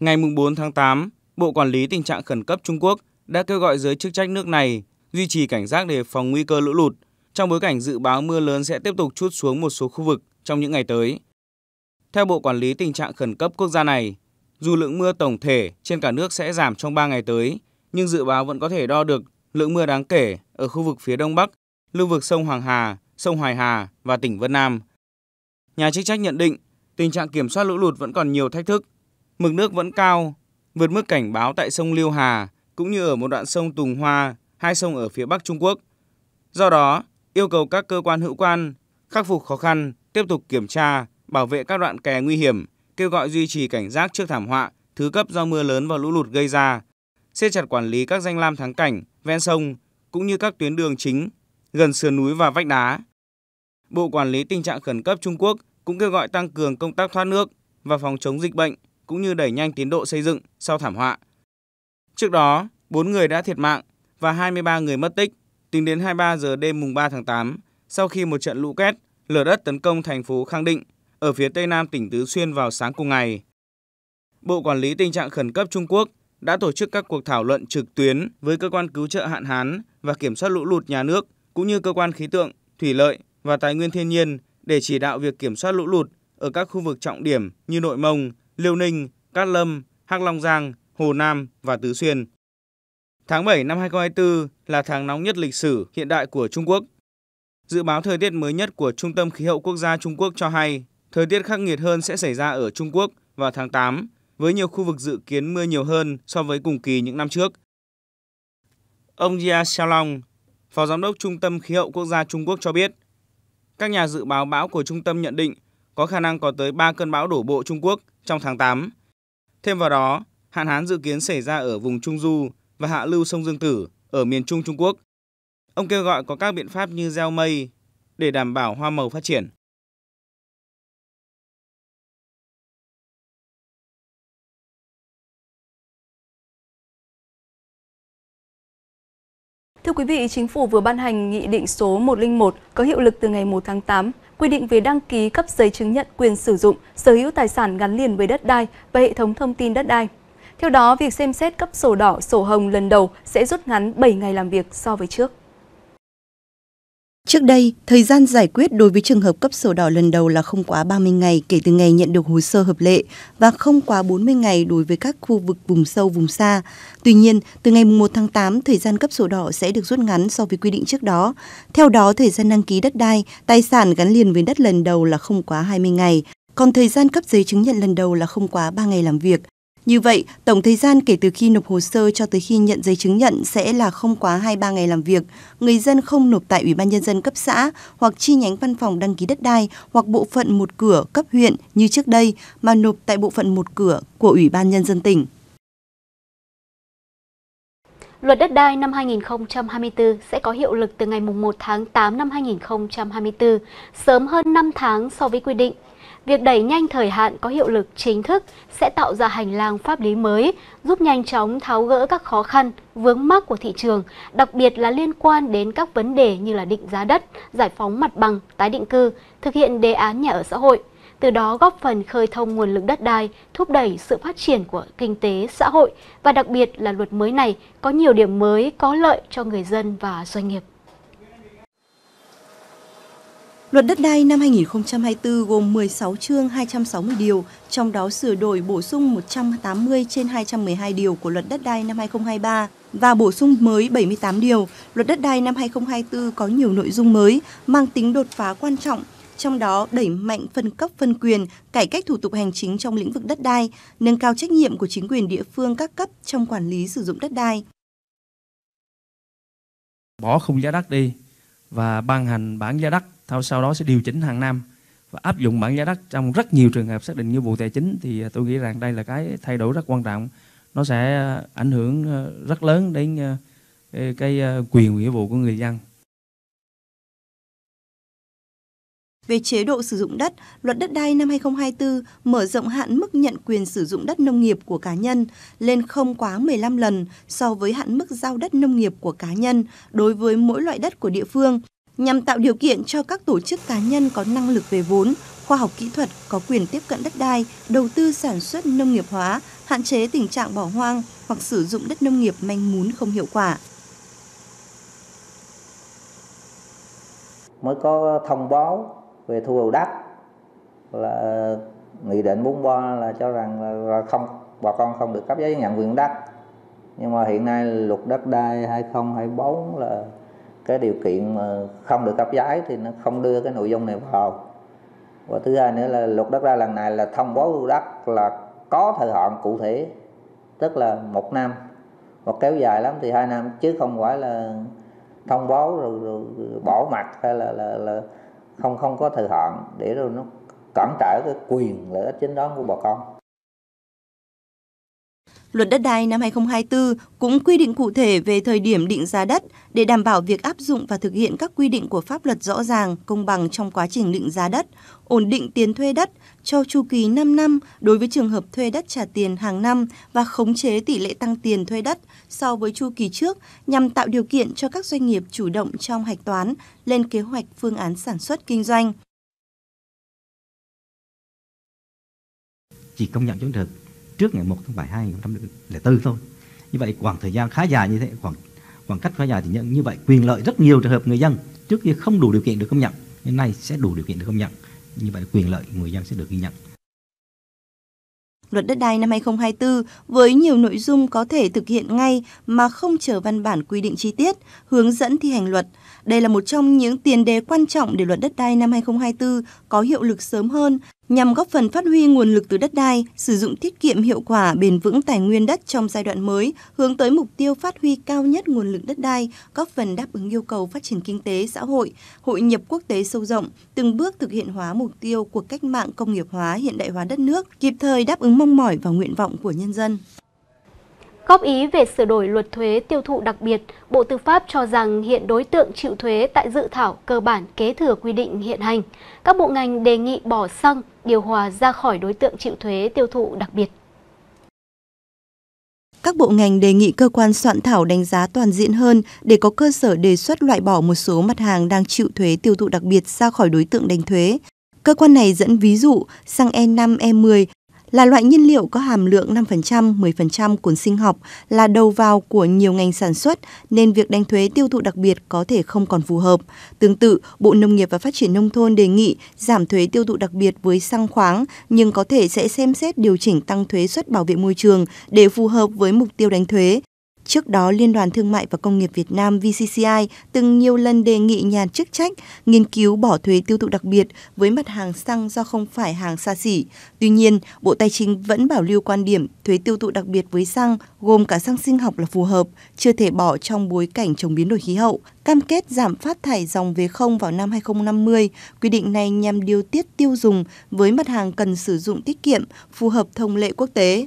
Ngày 4 tháng 8, Bộ Quản lý Tình trạng Khẩn cấp Trung Quốc đã kêu gọi giới chức trách nước này duy trì cảnh giác để phòng nguy cơ lũ lụt trong bối cảnh dự báo mưa lớn sẽ tiếp tục chút xuống một số khu vực trong những ngày tới. Theo Bộ Quản lý Tình trạng Khẩn cấp quốc gia này, dù lượng mưa tổng thể trên cả nước sẽ giảm trong 3 ngày tới, nhưng dự báo vẫn có thể đo được lượng mưa đáng kể ở khu vực phía Đông Bắc, lưu vực sông Hoàng Hà, sông Hoài Hà và tỉnh Vân Nam. Nhà chức trách nhận định tình trạng kiểm soát lũ lụt vẫn còn nhiều thách thức mực nước vẫn cao, vượt mức cảnh báo tại sông Liêu Hà cũng như ở một đoạn sông Tùng Hoa, hai sông ở phía Bắc Trung Quốc. Do đó, yêu cầu các cơ quan hữu quan khắc phục khó khăn, tiếp tục kiểm tra, bảo vệ các đoạn kè nguy hiểm, kêu gọi duy trì cảnh giác trước thảm họa thứ cấp do mưa lớn và lũ lụt gây ra, siết chặt quản lý các danh lam thắng cảnh ven sông cũng như các tuyến đường chính gần sườn núi và vách đá. Bộ quản lý tình trạng khẩn cấp Trung Quốc cũng kêu gọi tăng cường công tác thoát nước và phòng chống dịch bệnh cũng như đẩy nhanh tiến độ xây dựng sau thảm họa. Trước đó, 4 người đã thiệt mạng và 23 người mất tích tính đến 23 giờ đêm mùng 3 tháng 8 sau khi một trận lũ quét, lở đất tấn công thành phố Khang Định ở phía tây nam tỉnh Tứ Xuyên vào sáng cùng ngày. Bộ Quản lý Tình trạng Khẩn cấp Trung Quốc đã tổ chức các cuộc thảo luận trực tuyến với cơ quan cứu trợ hạn hán và kiểm soát lũ lụt nhà nước, cũng như cơ quan khí tượng, thủy lợi và tài nguyên thiên nhiên để chỉ đạo việc kiểm soát lũ lụt ở các khu vực trọng điểm như Nội Mông, Liêu Ninh, Cát Lâm, Hắc Long Giang, Hồ Nam và Tứ Xuyên. Tháng 7 năm 2024 là tháng nóng nhất lịch sử hiện đại của Trung Quốc. Dự báo thời tiết mới nhất của Trung tâm Khí hậu Quốc gia Trung Quốc cho hay, thời tiết khắc nghiệt hơn sẽ xảy ra ở Trung Quốc vào tháng 8, với nhiều khu vực dự kiến mưa nhiều hơn so với cùng kỳ những năm trước. Ông Jia Xiaolong, Phó Giám đốc Trung tâm Khí hậu Quốc gia Trung Quốc cho biết, các nhà dự báo bão của trung tâm nhận định có khả năng có tới 3 cơn bão đổ bộ Trung Quốc trong tháng 8. Thêm vào đó, hạn hán dự kiến xảy ra ở vùng Trung Du và hạ lưu sông Dương Tử ở miền Trung Trung Quốc. Ông kêu gọi có các biện pháp như gieo mây để đảm bảo hoa màu phát triển. Thưa quý vị, Chính phủ vừa ban hành Nghị định số 101 có hiệu lực từ ngày 1 tháng 8 quy định về đăng ký cấp giấy chứng nhận quyền sử dụng, sở hữu tài sản gắn liền với đất đai và hệ thống thông tin đất đai. Theo đó, việc xem xét cấp sổ đỏ, sổ hồng lần đầu sẽ rút ngắn 7 ngày làm việc so với trước. Trước đây, thời gian giải quyết đối với trường hợp cấp sổ đỏ lần đầu là không quá 30 ngày kể từ ngày nhận được hồ sơ hợp lệ và không quá 40 ngày đối với các khu vực vùng sâu, vùng xa. Tuy nhiên, từ ngày 1 tháng 8, thời gian cấp sổ đỏ sẽ được rút ngắn so với quy định trước đó. Theo đó, thời gian đăng ký đất đai, tài sản gắn liền với đất lần đầu là không quá 20 ngày, còn thời gian cấp giấy chứng nhận lần đầu là không quá 3 ngày làm việc. Như vậy, tổng thời gian kể từ khi nộp hồ sơ cho tới khi nhận giấy chứng nhận sẽ là không quá 2-3 ngày làm việc. Người dân không nộp tại Ủy ban Nhân dân cấp xã hoặc chi nhánh văn phòng đăng ký đất đai hoặc bộ phận một cửa cấp huyện như trước đây mà nộp tại bộ phận một cửa của Ủy ban Nhân dân tỉnh. Luật đất đai năm 2024 sẽ có hiệu lực từ ngày 1 tháng 8 năm 2024, sớm hơn 5 tháng so với quy định việc đẩy nhanh thời hạn có hiệu lực chính thức sẽ tạo ra hành lang pháp lý mới, giúp nhanh chóng tháo gỡ các khó khăn, vướng mắc của thị trường, đặc biệt là liên quan đến các vấn đề như là định giá đất, giải phóng mặt bằng, tái định cư, thực hiện đề án nhà ở xã hội từ đó góp phần khơi thông nguồn lực đất đai, thúc đẩy sự phát triển của kinh tế, xã hội và đặc biệt là luật mới này có nhiều điểm mới có lợi cho người dân và doanh nghiệp. Luật đất đai năm 2024 gồm 16 chương 260 điều, trong đó sửa đổi bổ sung 180 trên 212 điều của luật đất đai năm 2023 và bổ sung mới 78 điều. Luật đất đai năm 2024 có nhiều nội dung mới mang tính đột phá quan trọng, trong đó đẩy mạnh phân cấp phân quyền, cải cách thủ tục hành chính trong lĩnh vực đất đai, nâng cao trách nhiệm của chính quyền địa phương các cấp trong quản lý sử dụng đất đai. Bỏ khung giá đất đi và ban hành bản giá đất sau sau đó sẽ điều chỉnh hàng năm và áp dụng bảng giá đất trong rất nhiều trường hợp xác định nghĩa vụ tài chính thì à, tôi nghĩ rằng đây là cái thay đổi rất quan trọng nó sẽ à, ảnh hưởng à, rất lớn đến cái quyền nghĩa vụ của người dân Về chế độ sử dụng đất, luật đất đai năm 2024 mở rộng hạn mức nhận quyền sử dụng đất nông nghiệp của cá nhân lên không quá 15 lần so với hạn mức giao đất nông nghiệp của cá nhân đối với mỗi loại đất của địa phương nhằm tạo điều kiện cho các tổ chức cá nhân có năng lực về vốn, khoa học kỹ thuật có quyền tiếp cận đất đai, đầu tư sản xuất nông nghiệp hóa, hạn chế tình trạng bỏ hoang hoặc sử dụng đất nông nghiệp manh mún không hiệu quả. Mới có thông báo về thu hồi đất là nghị định 43 là cho rằng là không bà con không được cấp giấy nhận quyền đất nhưng mà hiện nay luật đất đai 2024 là cái điều kiện mà không được cấp giấy thì nó không đưa cái nội dung này vào và thứ hai nữa là luật đất đai lần này là thông báo lô đất là có thời hạn cụ thể tức là một năm hoặc kéo dài lắm thì hai năm chứ không phải là thông báo rồi, rồi bỏ mặt hay là, là là không không có thời hạn để rồi nó cản trở cái quyền lợi ích chính đáng của bà con Luật đất đai năm 2024 cũng quy định cụ thể về thời điểm định giá đất để đảm bảo việc áp dụng và thực hiện các quy định của pháp luật rõ ràng, công bằng trong quá trình định giá đất, ổn định tiền thuê đất cho chu kỳ 5 năm đối với trường hợp thuê đất trả tiền hàng năm và khống chế tỷ lệ tăng tiền thuê đất so với chu kỳ trước nhằm tạo điều kiện cho các doanh nghiệp chủ động trong hạch toán, lên kế hoạch phương án sản xuất kinh doanh. Chỉ công nhận chứng thực trước ngày 1 tháng 7 2004 thôi. Như vậy khoảng thời gian khá dài như thế, khoảng khoảng cách khá dài thì nhận như vậy quyền lợi rất nhiều trường hợp người dân trước kia không đủ điều kiện được công nhận, đến nay sẽ đủ điều kiện được công nhận. Như vậy quyền lợi người dân sẽ được ghi nhận. Luật đất đai năm 2024 với nhiều nội dung có thể thực hiện ngay mà không chờ văn bản quy định chi tiết, hướng dẫn thi hành luật. Đây là một trong những tiền đề quan trọng để luật đất đai năm 2024 có hiệu lực sớm hơn nhằm góp phần phát huy nguồn lực từ đất đai, sử dụng tiết kiệm hiệu quả bền vững tài nguyên đất trong giai đoạn mới, hướng tới mục tiêu phát huy cao nhất nguồn lực đất đai, góp phần đáp ứng yêu cầu phát triển kinh tế xã hội, hội nhập quốc tế sâu rộng, từng bước thực hiện hóa mục tiêu của cách mạng công nghiệp hóa hiện đại hóa đất nước, kịp thời đáp ứng mong mỏi và nguyện vọng của nhân dân. Góp ý về sửa đổi luật thuế tiêu thụ đặc biệt, Bộ Tư pháp cho rằng hiện đối tượng chịu thuế tại dự thảo cơ bản kế thừa quy định hiện hành. Các bộ ngành đề nghị bỏ xăng, điều hòa ra khỏi đối tượng chịu thuế tiêu thụ đặc biệt. Các bộ ngành đề nghị cơ quan soạn thảo đánh giá toàn diện hơn để có cơ sở đề xuất loại bỏ một số mặt hàng đang chịu thuế tiêu thụ đặc biệt ra khỏi đối tượng đánh thuế. Cơ quan này dẫn ví dụ, xăng E5, E10 là loại nhiên liệu có hàm lượng 5%, 10% cồn sinh học là đầu vào của nhiều ngành sản xuất nên việc đánh thuế tiêu thụ đặc biệt có thể không còn phù hợp. Tương tự, Bộ Nông nghiệp và Phát triển nông thôn đề nghị giảm thuế tiêu thụ đặc biệt với xăng khoáng nhưng có thể sẽ xem xét điều chỉnh tăng thuế xuất bảo vệ môi trường để phù hợp với mục tiêu đánh thuế. Trước đó, Liên đoàn Thương mại và Công nghiệp Việt Nam VCCI từng nhiều lần đề nghị nhà chức trách nghiên cứu bỏ thuế tiêu thụ đặc biệt với mặt hàng xăng do không phải hàng xa xỉ. Tuy nhiên, Bộ Tài chính vẫn bảo lưu quan điểm thuế tiêu thụ đặc biệt với xăng gồm cả xăng sinh học là phù hợp, chưa thể bỏ trong bối cảnh chống biến đổi khí hậu. Cam kết giảm phát thải dòng về không vào năm 2050, quy định này nhằm điều tiết tiêu dùng với mặt hàng cần sử dụng tiết kiệm, phù hợp thông lệ quốc tế.